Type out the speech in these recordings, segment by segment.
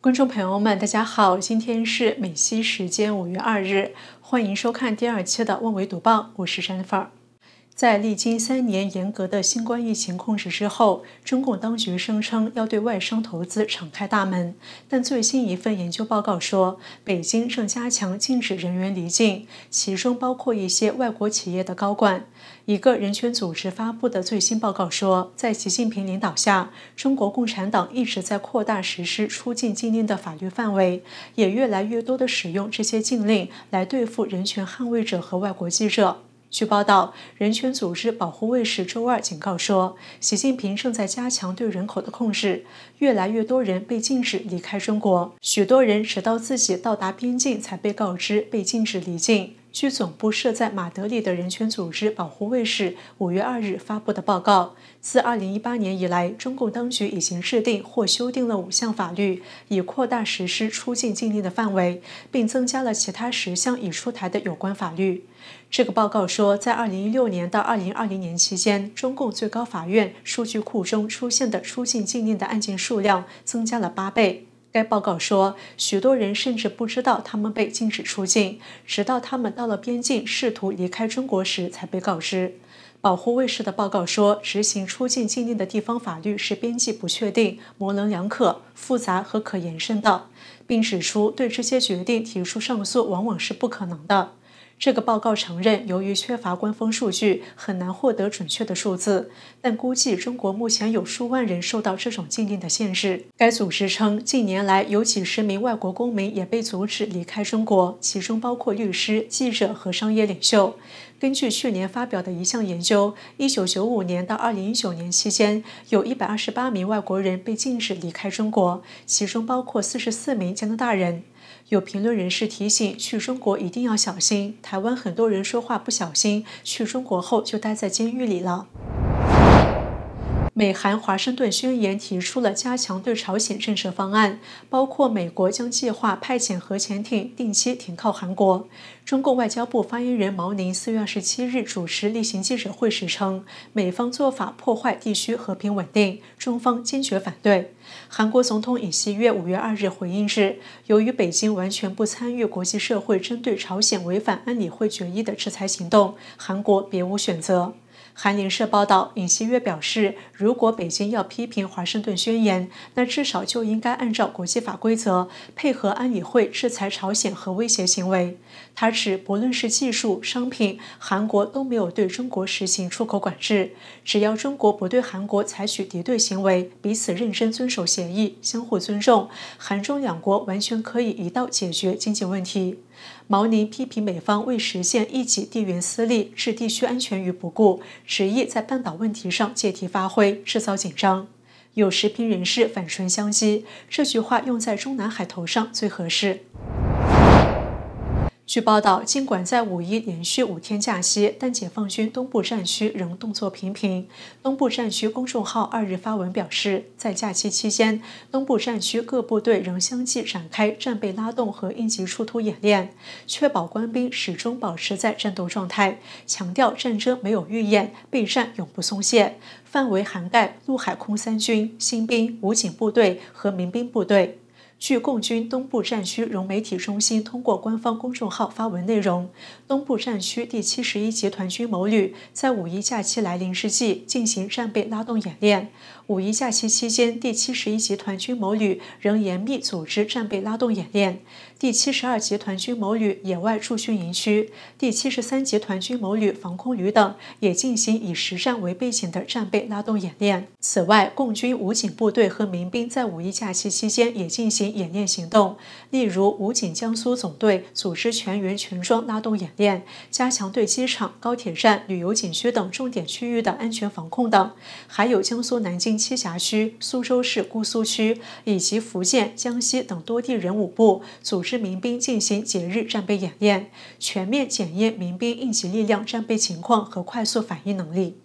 观众朋友们，大家好，今天是美西时间五月二日，欢迎收看第二期的《万维独报》，我是山范儿。在历经三年严格的新冠疫情控制之后，中共当局声称要对外商投资敞开大门，但最新一份研究报告说，北京正加强禁止人员离境，其中包括一些外国企业的高管。一个人权组织发布的最新报告说，在习近平领导下，中国共产党一直在扩大实施出境禁令的法律范围，也越来越多地使用这些禁令来对付人权捍卫者和外国记者。据报道，人权组织保护卫士周二警告说，习近平正在加强对人口的控制，越来越多人被禁止离开中国。许多人直到自己到达边境才被告知被禁止离境。据总部设在马德里的人权组织保护卫士五月二日发布的报告，自二零一八年以来，中共当局已经制定或修订了五项法律，以扩大实施出境禁令的范围，并增加了其他十项已出台的有关法律。这个报告说，在2016年到2020年期间，中共最高法院数据库中出现的出境禁令的案件数量增加了八倍。该报告说，许多人甚至不知道他们被禁止出境，直到他们到了边境试图离开中国时才被告知。保护卫士的报告说，执行出境禁令的地方法律是边际不确定、模棱两可、复杂和可延伸的，并指出对这些决定提出上诉往往是不可能的。这个报告承认，由于缺乏官方数据，很难获得准确的数字，但估计中国目前有数万人受到这种禁令的限制。该组织称，近年来有几十名外国公民也被阻止离开中国，其中包括律师、记者和商业领袖。根据去年发表的一项研究，1995年到2019年期间，有128名外国人被禁止离开中国，其中包括44名加拿大人。有评论人士提醒，去中国一定要小心，台湾很多人说话不小心，去中国后就待在监狱里了。美韩《华盛顿宣言》提出了加强对朝鲜政策方案，包括美国将计划派遣核潜艇定期停靠韩国。中共外交部发言人毛宁四月二十七日主持例行记者会时称，美方做法破坏地区和平稳定，中方坚决反对。韩国总统尹锡悦五月二日回应是，由于北京完全不参与国际社会针对朝鲜违反安理会决议的制裁行动，韩国别无选择。韩联社报道，尹锡悦表示，如果北京要批评《华盛顿宣言》，那至少就应该按照国际法规则，配合安理会制裁朝鲜核威胁行为。他指，不论是技术商品，韩国都没有对中国实行出口管制。只要中国不对韩国采取敌对行为，彼此认真遵守协议，相互尊重，韩中两国完全可以一道解决经济问题。毛宁批评美方为实现一己地缘私利，置地区安全于不顾，执意在半岛问题上借题发挥，制造紧张。有时评人士反唇相讥，这句话用在中南海头上最合适。据报道，尽管在五一连续五天假期，但解放军东部战区仍动作频频。东部战区公众号二日发文表示，在假期期间，东部战区各部队仍相继展开战备拉动和应急出突演练，确保官兵始终保持在战斗状态。强调战争没有预演，备战永不松懈。范围涵盖陆海空三军、新兵、武警部队和民兵部队。据共军东部战区融媒体中心通过官方公众号发文内容，东部战区第七十一集团军某旅在五一假期来临之际进行战备拉动演练。五一假期期间，第七十一集团军某旅仍严密组织战备拉动演练，第七十二集团军某旅野外驻训营区、第七十三集团军某旅防空旅等也进行以实战为背景的战备拉动演练。此外，共军武警部队和民兵在五一假期期间也进行演练行动，例如武警江苏总队组织全员全装拉动演练，加强对机场、高铁站、旅游景区等重点区域的安全防控等，还有江苏南京。栖霞区、苏州市姑苏区以及福建、江西等多地人武部组织民兵进行节日战备演练，全面检验民兵应急力量战备情况和快速反应能力。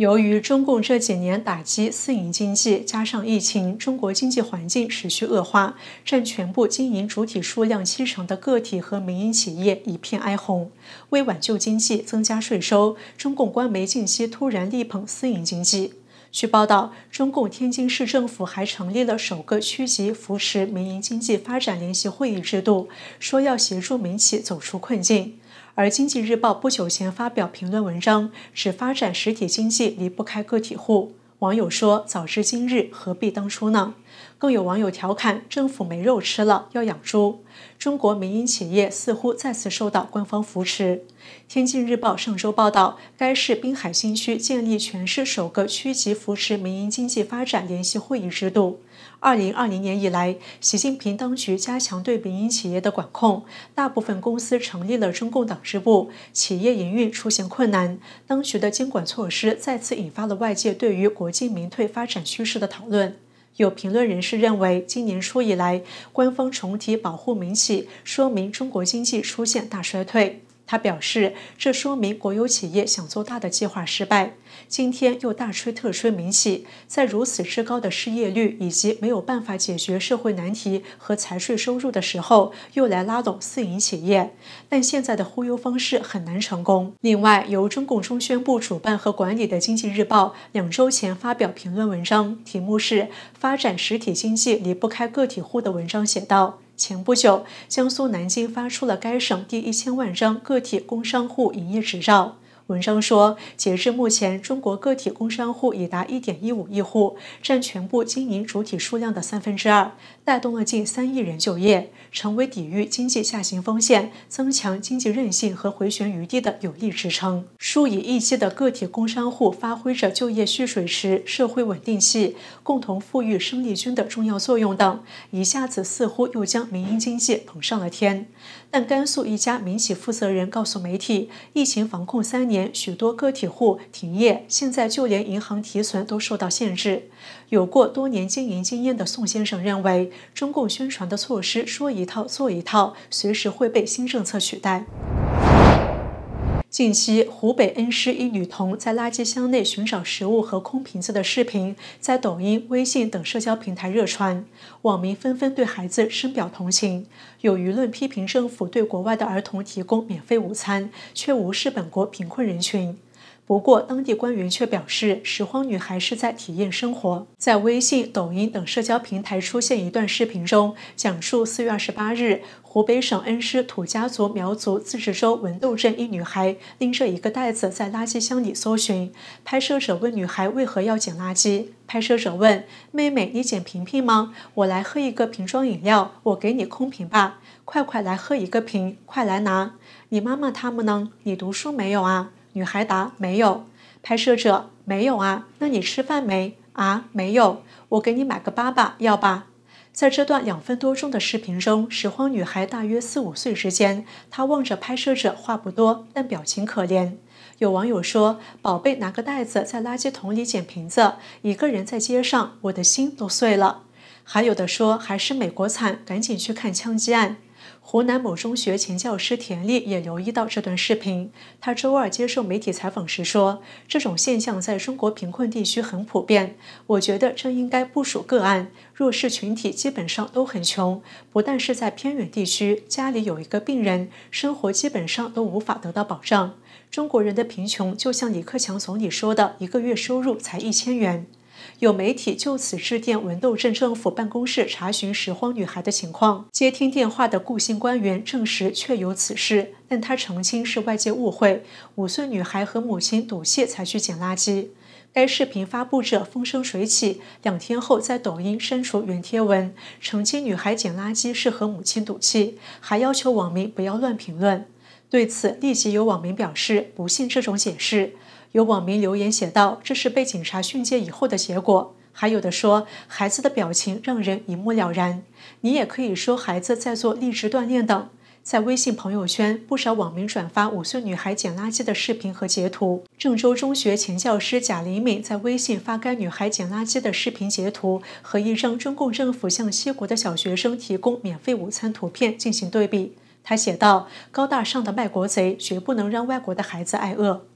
由于中共这几年打击私营经济，加上疫情，中国经济环境持续恶化。占全部经营主体数量七成的个体和民营企业一片哀鸿。为挽救经济、增加税收，中共官媒近期突然力捧私营经济。据报道，中共天津市政府还成立了首个区级扶持民营经济发展联席会议制度，说要协助民企走出困境。而《经济日报》不久前发表评论文章，指发展实体经济离不开个体户。网友说：“早知今日，何必当初呢？”更有网友调侃：“政府没肉吃了，要养猪。”中国民营企业似乎再次受到官方扶持。《天津日报》上周报道，该市滨海新区建立全市首个区级扶持民营经济发展联席会议制度。二零二零年以来，习近平当局加强对民营企业的管控，大部分公司成立了中共党支部，企业营运出现困难。当局的监管措施再次引发了外界对于国进民退发展趋势的讨论。有评论人士认为，今年初以来，官方重提保护民企，说明中国经济出现大衰退。他表示，这说明国有企业想做大的计划失败。今天又大吹特吹民企，在如此之高的失业率以及没有办法解决社会难题和财税收入的时候，又来拉拢私营企业，但现在的忽悠方式很难成功。另外，由中共中宣部主办和管理的《经济日报》两周前发表评论文章，题目是《发展实体经济离不开个体户》的文章，写道。前不久，江苏南京发出了该省第一千万张个体工商户营业执照。文章说，截至目前，中国个体工商户已达1.15亿户，占全部经营主体数量的三分之二。带动了近三亿人就业，成为抵御经济下行风险、增强经济韧性和回旋余地的有力支撑。数以亿计的个体工商户发挥着就业蓄水池、社会稳定器、共同富裕生力军的重要作用等，一下子似乎又将民营经济捧上了天。但甘肃一家民企负责人告诉媒体，疫情防控三年，许多个体户停业，现在就连银行提存都受到限制。有过多年经营经验的宋先生认为。中共宣传的措施说一套做一套，随时会被新政策取代。近期，湖北恩施一女童在垃圾箱内寻找食物和空瓶子的视频在抖音、微信等社交平台热传，网民纷纷对孩子深表同情。有舆论批评政府对国外的儿童提供免费午餐，却无视本国贫困人群。不过，当地官员却表示，拾荒女孩是在体验生活。在微信、抖音等社交平台出现一段视频中，讲述四月二十八日，湖北省恩施土家族苗族自治州文斗镇一女孩拎着一个袋子在垃圾箱里搜寻。拍摄者问女孩为何要捡垃圾，拍摄者问：“妹妹，你捡瓶瓶吗？我来喝一个瓶装饮料，我给你空瓶吧。快快来喝一个瓶，快来拿。你妈妈他们呢？你读书没有啊？”女孩答：没有。拍摄者：没有啊？那你吃饭没啊？没有。我给你买个粑粑，要吧？在这段两分多钟的视频中，拾荒女孩大约四五岁之间，她望着拍摄者，话不多，但表情可怜。有网友说：“宝贝拿个袋子在垃圾桶里捡瓶子，一个人在街上，我的心都碎了。”还有的说：“还是美国惨，赶紧去看枪击案。”湖南某中学前教师田丽也留意到这段视频。她周二接受媒体采访时说：“这种现象在中国贫困地区很普遍。我觉得这应该不属个案。弱势群体基本上都很穷，不但是在偏远地区，家里有一个病人，生活基本上都无法得到保障。中国人的贫穷，就像李克强总理说的，一个月收入才一千元。”有媒体就此致电文斗镇政府办公室查询拾荒女孩的情况，接听电话的顾姓官员证实确有此事，但他澄清是外界误会，五岁女孩和母亲赌气才去捡垃圾。该视频发布者风生水起，两天后在抖音删除原贴文，澄清女孩捡垃圾是和母亲赌气，还要求网民不要乱评论。对此，立即有网民表示不信这种解释。有网民留言写道：“这是被警察训诫以后的结果。”还有的说：“孩子的表情让人一目了然。”你也可以说孩子在做立志锻炼等。在微信朋友圈，不少网民转发五岁女孩捡垃圾的视频和截图。郑州中学前教师贾黎敏在微信发该女孩捡垃圾的视频截图和一张中共政府向西国的小学生提供免费午餐图片进行对比。他写道：“高大上的卖国贼绝不能让外国的孩子挨饿。”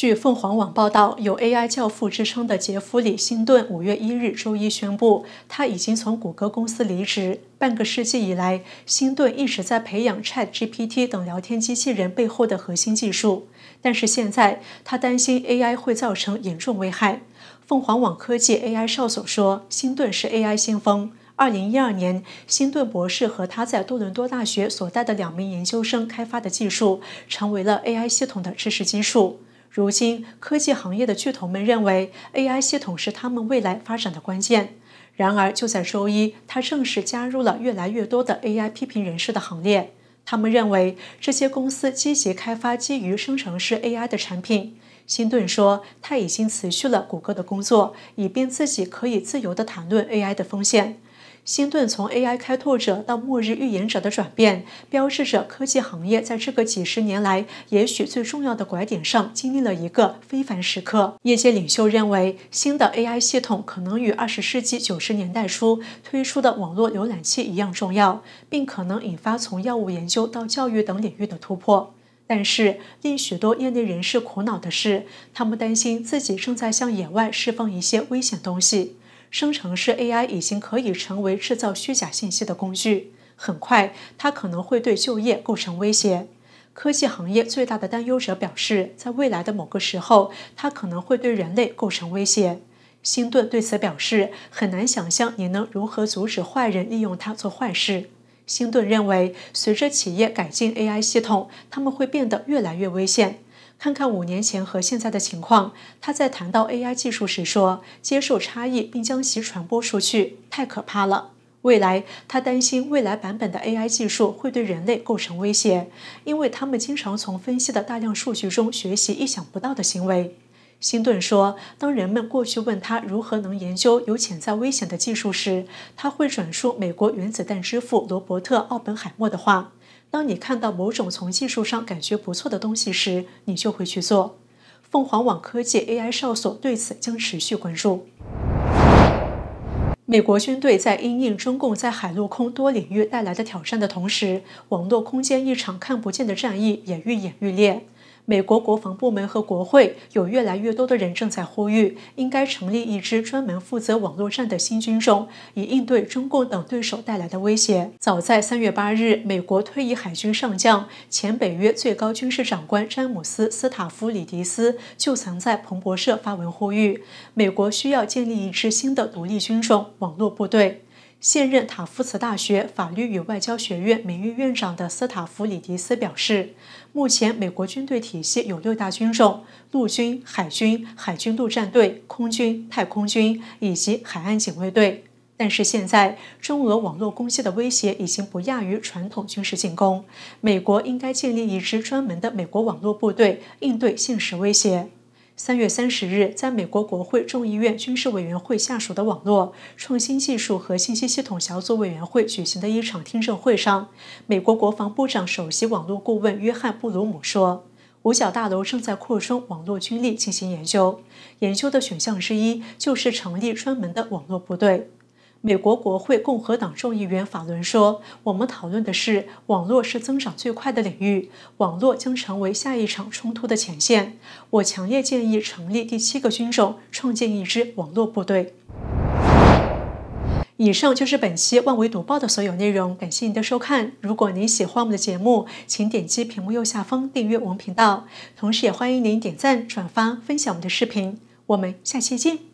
据凤凰网报道，有 AI 教父之称的杰弗里·辛顿五月一日（周一）宣布，他已经从谷歌公司离职。半个世纪以来，辛顿一直在培养 ChatGPT 等聊天机器人背后的核心技术，但是现在他担心 AI 会造成严重危害。凤凰网科技 AI 哨所说，辛顿是 AI 先锋。二零一二年，辛顿博士和他在多伦多大学所带的两名研究生开发的技术，成为了 AI 系统的知识基础。如今，科技行业的巨头们认为 AI 系统是他们未来发展的关键。然而，就在周一，他正式加入了越来越多的 AI 批评人士的行列。他们认为这些公司积极开发基于生成式 AI 的产品。辛顿说，他已经辞去了谷歌的工作，以便自己可以自由地谈论 AI 的风险。新顿从 AI 开拓者到末日预言者的转变，标志着科技行业在这个几十年来也许最重要的拐点上经历了一个非凡时刻。业界领袖认为，新的 AI 系统可能与20世纪90年代初推出的网络浏览器一样重要，并可能引发从药物研究到教育等领域的突破。但是，令许多业内人士苦恼的是，他们担心自己正在向野外释放一些危险东西。生成式 AI 已经可以成为制造虚假信息的工具，很快它可能会对就业构成威胁。科技行业最大的担忧者表示，在未来的某个时候，它可能会对人类构成威胁。辛顿对此表示，很难想象你能如何阻止坏人利用它做坏事。辛顿认为，随着企业改进 AI 系统，他们会变得越来越危险。看看五年前和现在的情况，他在谈到 AI 技术时说：“接受差异并将其传播出去，太可怕了。”未来，他担心未来版本的 AI 技术会对人类构成威胁，因为他们经常从分析的大量数据中学习意想不到的行为。辛顿说：“当人们过去问他如何能研究有潜在危险的技术时，他会转述美国原子弹之父罗伯特·奥本海默的话。”当你看到某种从技术上感觉不错的东西时，你就会去做。凤凰网科技 AI 哨所对此将持续关注。美国军队在因应中共在海陆空多领域带来的挑战的同时，网络空间一场看不见的战役也愈演愈烈。美国国防部门和国会有越来越多的人正在呼吁，应该成立一支专门负责网络战的新军种，以应对中共等对手带来的威胁。早在三月八日，美国退役海军上将、前北约最高军事长官詹姆斯·斯塔夫里迪斯就曾在彭博社发文呼吁，美国需要建立一支新的独立军种——网络部队。现任塔夫茨大学法律与外交学院名誉院长的斯塔夫里迪斯表示，目前美国军队体系有六大军种：陆军、海军、海军陆战队、空军、太空军以及海岸警卫队。但是现在，中俄网络攻击的威胁已经不亚于传统军事进攻，美国应该建立一支专门的美国网络部队应对现实威胁。三月三十日，在美国国会众议院军事委员会下属的网络创新技术和信息系统小组委员会举行的一场听证会上，美国国防部长首席网络顾问约翰·布鲁姆说：“五角大楼正在扩充网络军力进行研究，研究的选项之一就是成立专门的网络部队。”美国国会共和党众议员法伦说：“我们讨论的是网络是增长最快的领域，网络将成为下一场冲突的前线。我强烈建议成立第七个军种，创建一支网络部队。”以上就是本期万维读报的所有内容，感谢您的收看。如果您喜欢我们的节目，请点击屏幕右下方订阅我们频道，同时也欢迎您点赞、转发、分享我们的视频。我们下期见。